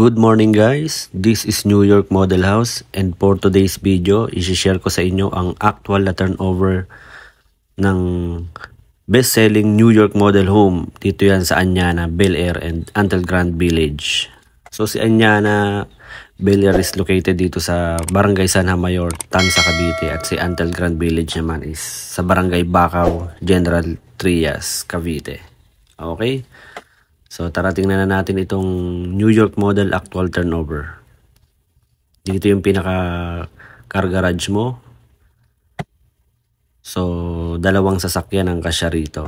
Good morning guys, this is New York Model House and for today's video, isi-share ko sa inyo ang actual na turnover ng best-selling New York Model Home. Dito yan sa Anyana, Bel Air and Antel Grand Village. So si Anyana Bel Air is located dito sa Barangay San Hamayor, Tansa, Cavite at si Antel Grand Village naman is sa Barangay Bacaw, General Trias, Cavite. Okay? So tara tingnan na natin itong New York model actual turnover. Dito yung pinaka car garage mo. So dalawang sasakyan ang kasya rito.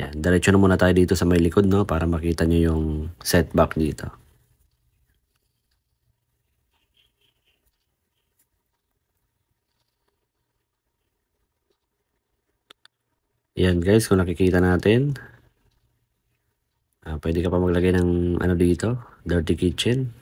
Yan, diretso na muna tayo dito sa may likod no para makita niyo yung setback dito. Yan guys, kung nakikita natin, Uh, pwede ka pa maglagay ng ano dito, dirty kitchen.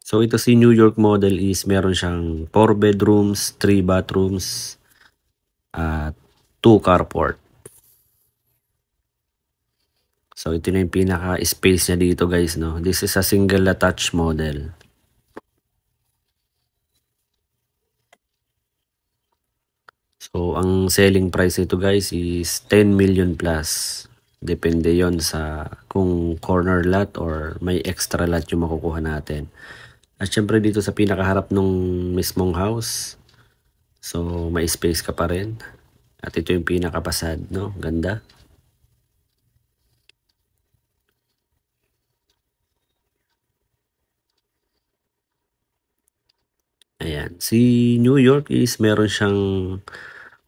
So ito si New York model is meron siyang 4 bedrooms, 3 bathrooms, at uh, 2 carport. So ito na yung pinaka space niya dito guys no. This is a single attached model. So, ang selling price nito guys is 10 million plus. Depende yon sa kung corner lot or may extra lot yung makukuha natin. At syempre dito sa pinakaharap nung mismong house, so may space ka pa rin. At ito yung pinakapasad, no? Ganda. Ayan. Si New York is meron siyang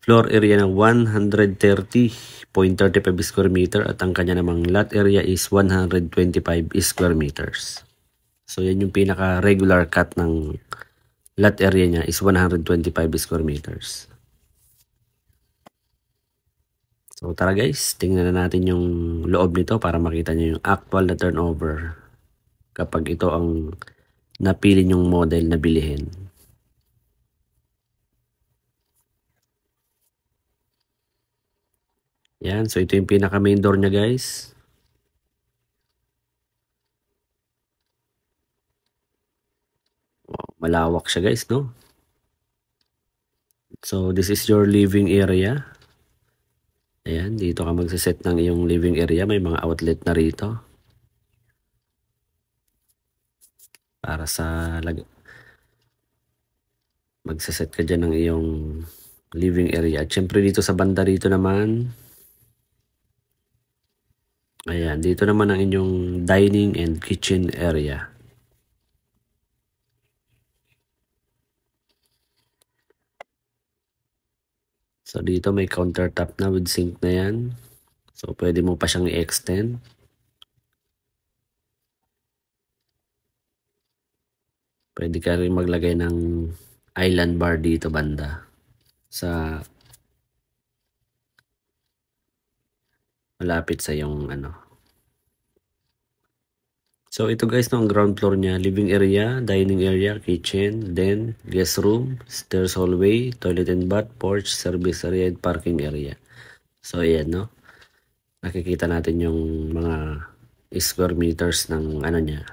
Floor area ng 130.35 square meter at ang kanya namang lot area is 125 square meters. So yan yung pinaka regular cut ng lot area niya is 125 square meters. So tara guys, tingnan na natin yung loob nito para makita niyo yung actual na turnover kapag ito ang napili yung model na bilihin. Yan, so ito yung pinaka main door niya guys. Wow, malawak siya guys, no? So this is your living area. Ayan, dito ka magsaset ng iyong living area. May mga outlet na rito. Para sa lag magsaset ka dyan ng iyong living area. At syempre dito sa banda rito naman, Ayan, dito naman ang inyong dining and kitchen area. So, dito may countertop na with sink na yan. So, pwede mo pa siyang i-extend. Pwede ka rin maglagay ng island bar dito banda sa malapit sa yung ano. So ito guys no, ang ground floor niya, living area, dining area, kitchen, then guest room, stairs hallway, toilet and bath, porch, service area and parking area. So ayan no. Nakikita natin yung mga square meters ng ano niya.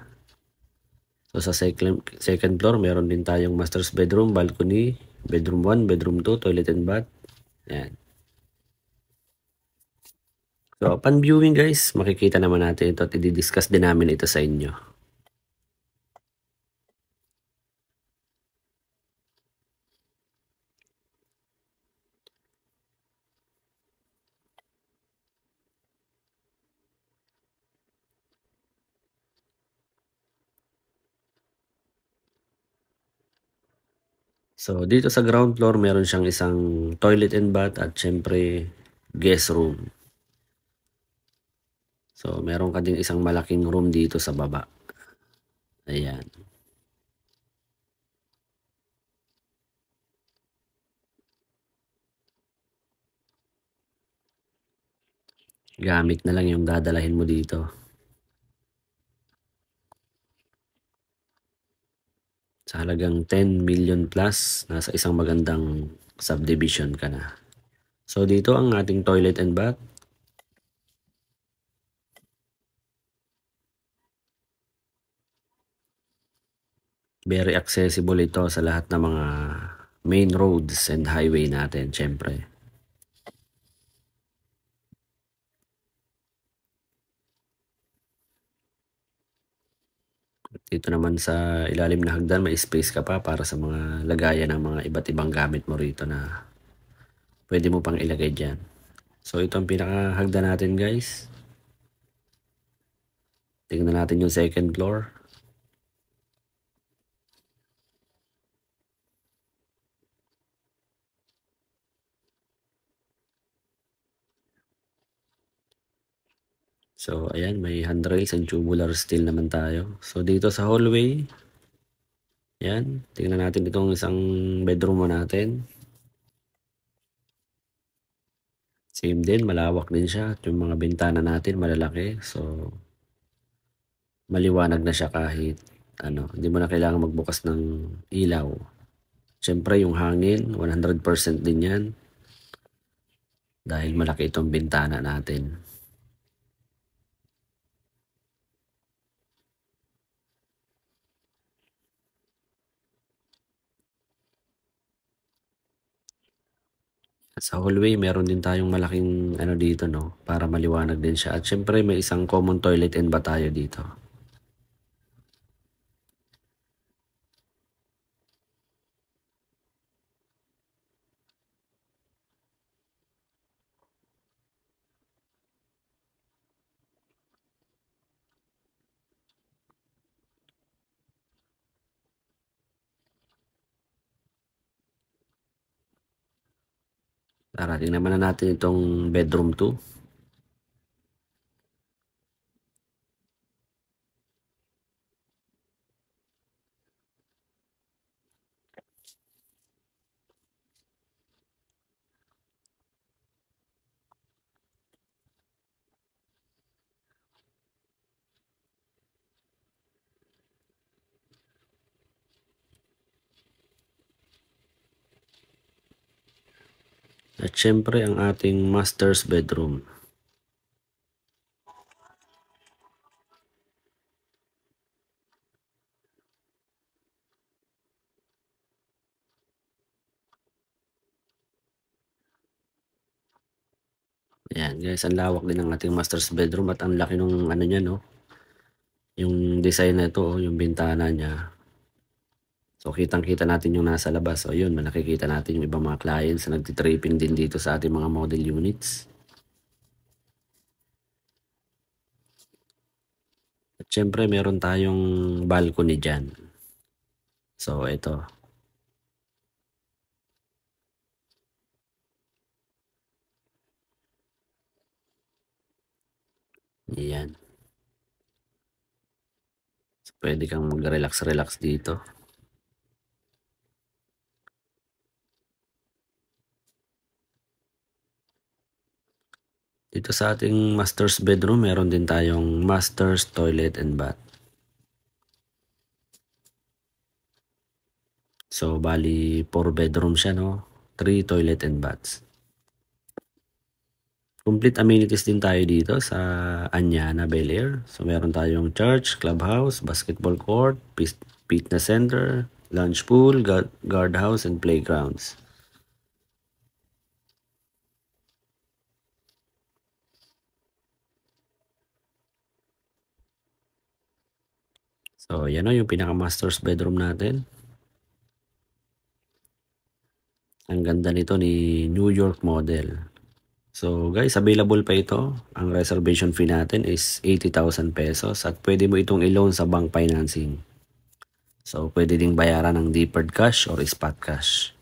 So sa second, second floor, meron din tayong master's bedroom, balcony, bedroom 1, bedroom 2, toilet and bath. Ayan. So, pan-viewing guys, makikita naman natin ito at i-discuss din namin ito sa inyo. So, dito sa ground floor, meron siyang isang toilet and bath at syempre guest room. So, meron ka ding isang malaking room dito sa baba. Ayan. Gamit na lang yung dadalahin mo dito. Sa halagang 10 million plus, nasa isang magandang subdivision ka na. So, dito ang ating toilet and bath. Very accessible ito sa lahat ng mga main roads and highway natin, syempre. Dito naman sa ilalim na hagdan, may space ka pa para sa mga lagayan ng mga iba't ibang gamit mo rito na pwede mo pang ilagay dyan. So ito ang hagdan natin guys. Tingnan natin yung second floor. So, ayan, may handrails and tubular steel naman tayo. So, dito sa hallway, ayan, tingnan natin itong isang bedroom mo natin. Same din, malawak din siya. At yung mga bintana natin, malalaki. So, maliwanag na siya kahit ano, hindi mo na kailangan magbukas ng ilaw. Siyempre, yung hangin, 100% din yan. Dahil malaki itong bintana natin. Sa hallway, meron din tayong malaking ano dito, no? Para maliwanag din siya. At syempre, may isang common toilet and ba tayo dito. Tara, tingnan naman natin itong bedroom 2. At syempre ang ating master's bedroom. Ayan guys, ang lawak din ng ating master's bedroom at ang laki nung ano niya no. Yung design na ito, oh, yung bintana niya. So kitang-kita natin yung nasa labas. So yun, malakikita natin yung ibang mga clients na nagtitraping din dito sa ating mga model units. At syempre meron tayong balcony dyan. So ito. Ayan. So, pwede kang mag-relax-relax dito. Dito sa ating master's bedroom, meron din tayong master's toilet and bath. So, bali 4 bedroom siya, no? 3 toilet and baths. Complete amenities din tayo dito sa Anyana, Bel Air. So, meron tayong church, clubhouse, basketball court, fitness center, lunch pool, guardhouse, and playgrounds. So, oh, yan o yung pinaka-master's bedroom natin. Ang ganda nito ni New York model. So, guys, available pa ito. Ang reservation fee natin is 80,000 pesos at pwede mo itong i-loan sa bank financing. So, pwede ding bayaran ng deferred cash or spot cash.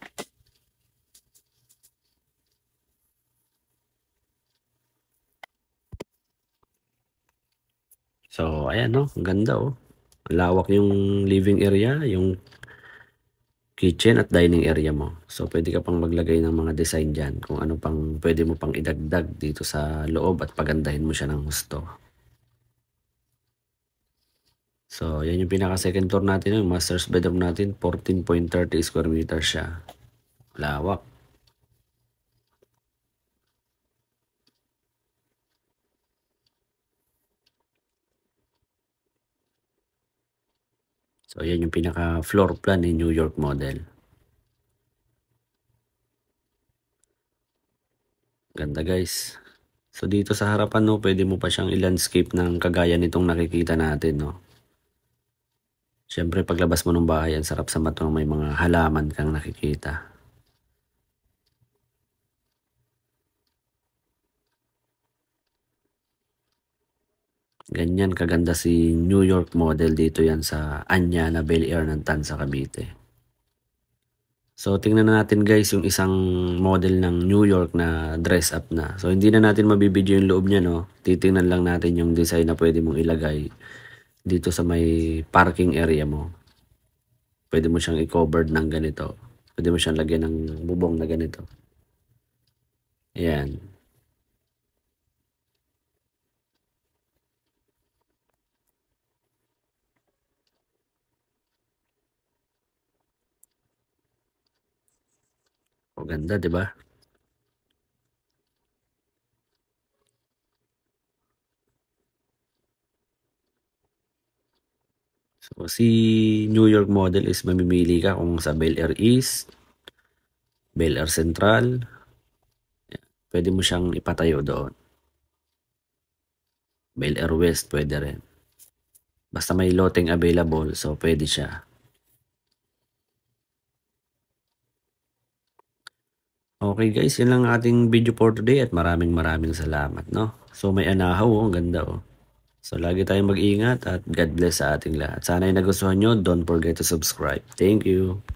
So, ayan no, ang ganda oh. Lawak yung living area, yung kitchen at dining area mo. So, pwede ka pang maglagay ng mga design dyan. Kung ano pang pwede mo pang idagdag dito sa loob at pagandahin mo siya ng gusto. So, yan yung pinaka second floor natin. Yung master's bedroom natin, 14.30 square meter siya. Lawak. So, yan yung pinaka floor plan ni New York model. Ganda guys. So, dito sa harapan, no, pwede mo pa siyang i-landscape ng kagaya nitong nakikita natin, no. Siyempre, paglabas mo ng bahay, ang sarap sa matong may mga halaman kang nakikita. Ganyan kaganda si New York model dito yan sa Anya na Bel Air ng Tansa sa Cavite. So tingnan na natin guys yung isang model ng New York na dress up na. So hindi na natin mabibidyo yung loob niya no. Titingnan lang natin yung design na pwede mong ilagay dito sa may parking area mo. Pwede mo siyang i-covered ng ganito. Pwede mo siyang lagyan ng bubong na ganito. Ayan. Ganda, di ba? So, si New York model is mamimili ka kung sa Bel Air East, Bel Air Central. Pwede mo siyang ipatayo doon. Bel Air West pwede rin. Basta may loteng available, so pwede siya. Okay guys, yan lang ating video for today at maraming maraming salamat no. So may anahaw, oh, ang ganda oh. So lagi tayong mag-ingat at God bless sa ating lahat. Sana ay nagustuhan nyo, don't forget to subscribe. Thank you.